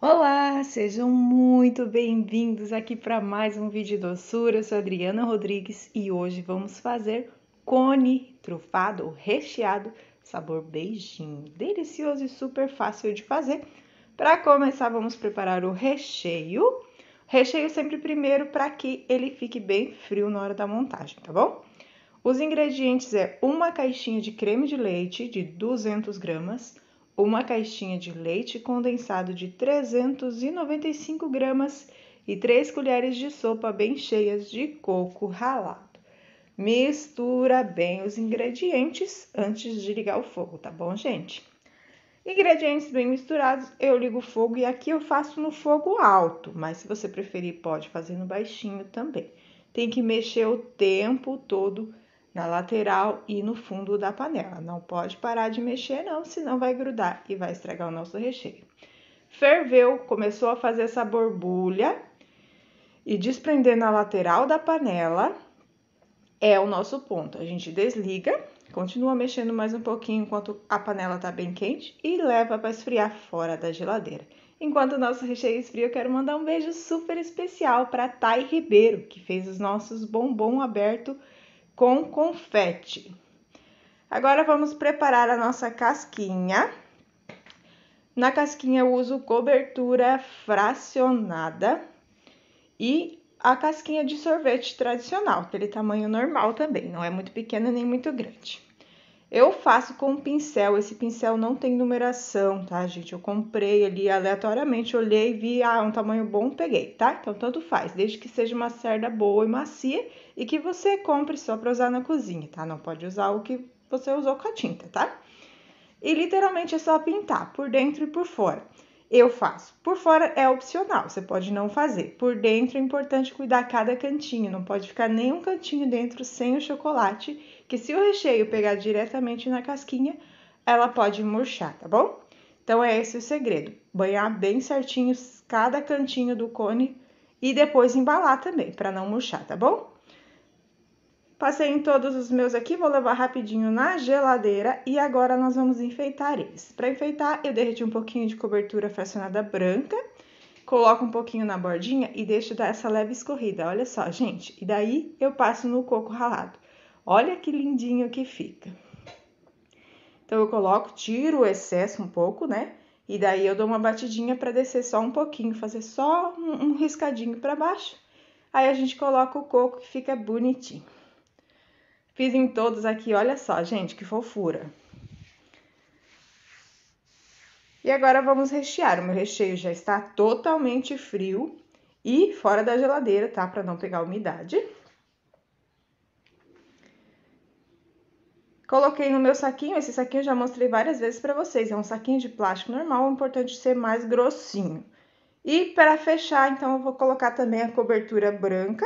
Olá, sejam muito bem-vindos aqui para mais um vídeo doçura. Eu sou Adriana Rodrigues e hoje vamos fazer cone trufado recheado, sabor beijinho. Delicioso e super fácil de fazer. Para começar, vamos preparar o recheio. Recheio sempre primeiro para que ele fique bem frio na hora da montagem, tá bom? Os ingredientes é uma caixinha de creme de leite de 200 gramas, uma caixinha de leite condensado de 395 gramas e 3 colheres de sopa bem cheias de coco ralado. Mistura bem os ingredientes antes de ligar o fogo, tá bom, gente? Ingredientes bem misturados, eu ligo o fogo e aqui eu faço no fogo alto, mas se você preferir, pode fazer no baixinho também. Tem que mexer o tempo todo na lateral e no fundo da panela. Não pode parar de mexer, não, senão vai grudar e vai estragar o nosso recheio. Ferveu, começou a fazer essa borbulha e desprender na lateral da panela é o nosso ponto. A gente desliga, continua mexendo mais um pouquinho enquanto a panela tá bem quente e leva para esfriar fora da geladeira. Enquanto o nosso recheio esfria, eu quero mandar um beijo super especial para Thay Ribeiro, que fez os nossos bombom aberto com confete. Agora vamos preparar a nossa casquinha. Na casquinha eu uso cobertura fracionada e a casquinha de sorvete tradicional, aquele tamanho normal também, não é muito pequena nem muito grande. Eu faço com um pincel, esse pincel não tem numeração, tá, gente? Eu comprei ali aleatoriamente, olhei, vi, ah, é um tamanho bom, peguei, tá? Então, tanto faz, desde que seja uma cerda boa e macia e que você compre só para usar na cozinha, tá? Não pode usar o que você usou com a tinta, tá? E literalmente é só pintar por dentro e por fora eu faço. Por fora é opcional, você pode não fazer. Por dentro é importante cuidar cada cantinho, não pode ficar nenhum cantinho dentro sem o chocolate, que se o recheio pegar diretamente na casquinha, ela pode murchar, tá bom? Então é esse o segredo. Banhar bem certinho cada cantinho do cone e depois embalar também, para não murchar, tá bom? Passei em todos os meus aqui, vou levar rapidinho na geladeira e agora nós vamos enfeitar eles. Para enfeitar, eu derreti um pouquinho de cobertura fracionada branca, coloco um pouquinho na bordinha e deixo dar essa leve escorrida. Olha só, gente. E daí eu passo no coco ralado. Olha que lindinho que fica. Então eu coloco, tiro o excesso um pouco, né? E daí eu dou uma batidinha para descer só um pouquinho, fazer só um, um riscadinho para baixo. Aí a gente coloca o coco que fica bonitinho. Fiz em todos aqui, olha só, gente, que fofura. E agora vamos rechear. O meu recheio já está totalmente frio e fora da geladeira, tá? Para não pegar umidade. Coloquei no meu saquinho, esse saquinho eu já mostrei várias vezes para vocês. É um saquinho de plástico normal, é importante ser mais grossinho. E para fechar, então, eu vou colocar também a cobertura branca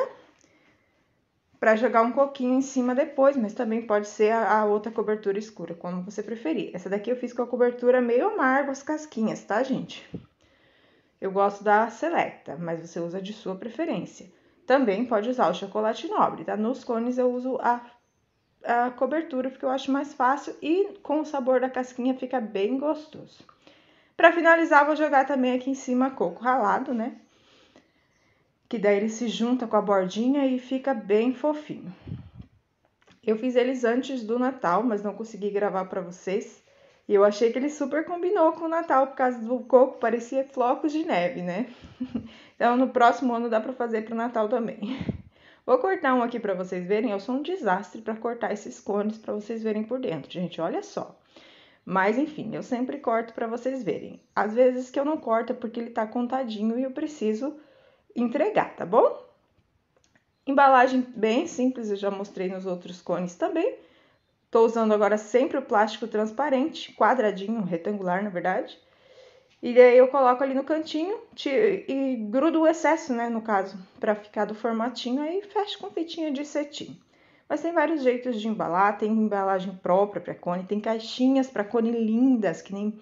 para jogar um coquinho em cima depois, mas também pode ser a, a, outra cobertura escura, como você preferir. Essa daqui eu fiz com a cobertura meio amarga, as casquinhas, tá, gente? Eu gosto da Selecta, mas você usa de sua preferência. Também pode usar o chocolate nobre, tá? Nos cones eu uso a, a cobertura, porque eu acho mais fácil e com o sabor da casquinha fica bem gostoso. Para finalizar, vou jogar também aqui em cima coco ralado, né? que daí ele se junta com a bordinha e fica bem fofinho. Eu fiz eles antes do Natal, mas não consegui gravar para vocês. E eu achei que ele super combinou com o Natal por causa do coco, parecia flocos de neve, né? Então no próximo ano dá para fazer para o Natal também. Vou cortar um aqui para vocês verem. Eu sou um desastre para cortar esses cones para vocês verem por dentro, gente. Olha só. Mas enfim, eu sempre corto para vocês verem. Às vezes que eu não corto é porque ele tá contadinho e eu preciso entregar, tá bom? Embalagem bem simples, eu já mostrei nos outros cones também. Tô usando agora sempre o plástico transparente, quadradinho, retangular, na verdade. E aí eu coloco ali no cantinho e grudo o excesso, né, no caso, para ficar do formatinho, aí fecho com fitinha de cetim. Mas tem vários jeitos de embalar, tem embalagem própria para cone, tem caixinhas para cone lindas, que nem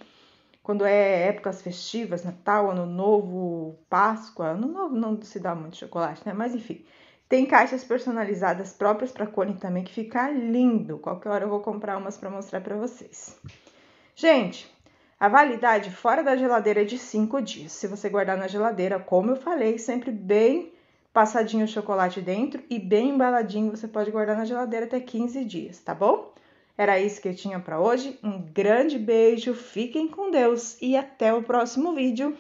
quando é épocas festivas, Natal, Ano Novo, Páscoa, Ano Novo não se dá muito chocolate, né? Mas enfim, tem caixas personalizadas próprias para cone também que fica lindo. Qualquer hora eu vou comprar umas para mostrar para vocês. Gente, a validade fora da geladeira é de 5 dias. Se você guardar na geladeira, como eu falei, sempre bem passadinho o chocolate dentro e bem embaladinho, você pode guardar na geladeira até 15 dias, tá bom? Era isso que eu tinha para hoje. Um grande beijo, fiquem com Deus e até o próximo vídeo.